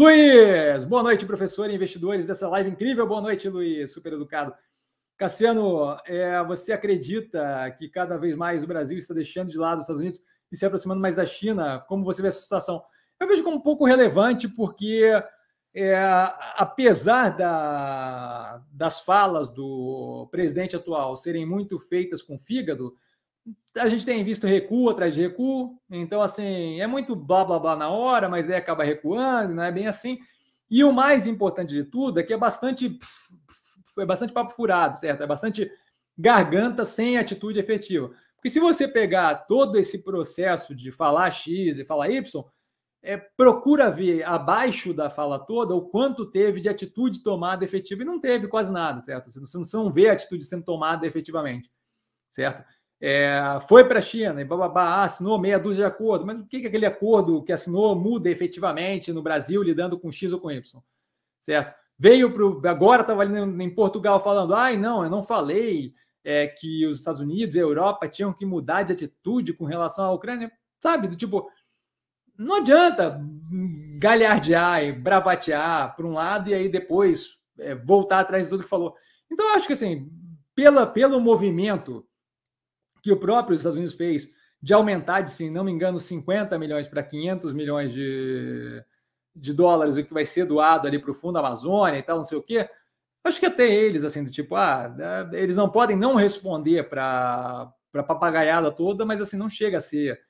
Luiz, boa noite, professor e investidores dessa live incrível. Boa noite, Luiz, super educado. Cassiano, é, você acredita que cada vez mais o Brasil está deixando de lado os Estados Unidos e se aproximando mais da China? Como você vê essa situação? Eu vejo como um pouco relevante, porque é, apesar da, das falas do presidente atual serem muito feitas com fígado, a gente tem visto recuo atrás de recuo, então assim, é muito blá blá blá na hora, mas daí acaba recuando, não é bem assim. E o mais importante de tudo é que é bastante foi é bastante papo furado, certo? É bastante garganta sem atitude efetiva. Porque se você pegar todo esse processo de falar X e falar Y, é, procura ver abaixo da fala toda o quanto teve de atitude tomada efetiva e não teve quase nada, certo? Você não, você não vê a atitude sendo tomada efetivamente, certo? é, foi para a China e bababá, assinou meia dúzia de acordo, mas o que, que aquele acordo que assinou muda efetivamente no Brasil, lidando com X ou com Y? Certo? Veio para Agora estava ali em Portugal falando: ai, não, eu não falei é, que os Estados Unidos e a Europa tinham que mudar de atitude com relação à Ucrânia, sabe? Do tipo, não adianta galhardear e bravatear para um lado e aí depois é, voltar atrás de tudo que falou. Então, acho que assim, pela, pelo movimento que o próprio Estados Unidos fez de aumentar, de, se não me engano, 50 milhões para 500 milhões de, de dólares, o que vai ser doado ali para o Fundo Amazônia e tal, não sei o quê. Acho que até eles, assim, do tipo, ah, é, eles não podem não responder para a papagaiada toda, mas assim, não chega a ser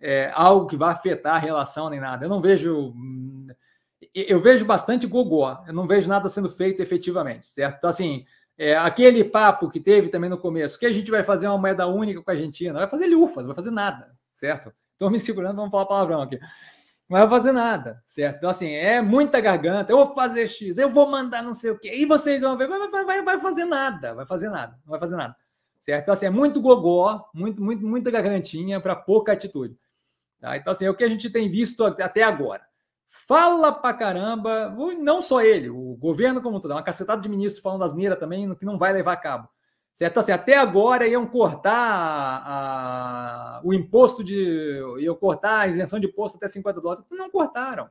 é, algo que vai afetar a relação nem nada. Eu não vejo. Hum, eu vejo bastante gogó, eu não vejo nada sendo feito efetivamente, certo? Então, assim, é, aquele papo que teve também no começo, que a gente vai fazer uma moeda única com a Argentina, vai fazer lufas, vai fazer nada, certo? Estou me segurando, vamos falar palavrão aqui. Não vai fazer nada, certo? Então, assim, é muita garganta. Eu vou fazer X, eu vou mandar não sei o quê, e vocês vão ver, vai, vai, vai, vai fazer nada, vai fazer nada, não vai fazer nada, certo? Então, assim, é muito gogó, muito, muito, muita gargantinha para pouca atitude. Tá? Então, assim, é o que a gente tem visto até agora fala pra caramba, não só ele, o governo como um todo, é uma cacetada de ministros falando asneira também, que não vai levar a cabo. Certo? Assim, até agora iam cortar a, a, o imposto de. iam cortar a isenção de imposto até 50 dólares. Não cortaram.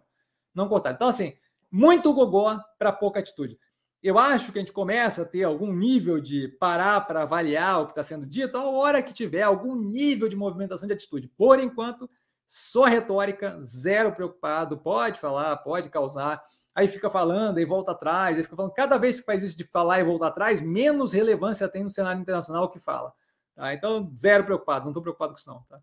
Não cortaram. Então, assim, muito gogó para pouca atitude. Eu acho que a gente começa a ter algum nível de parar para avaliar o que está sendo dito, a hora que tiver algum nível de movimentação de atitude. Por enquanto, só retórica, zero preocupado, pode falar, pode causar, aí fica falando, aí volta atrás, aí fica falando. Cada vez que faz isso de falar e voltar atrás, menos relevância tem no cenário internacional que fala. Tá? Então, zero preocupado, não estou preocupado com isso, não. Tá?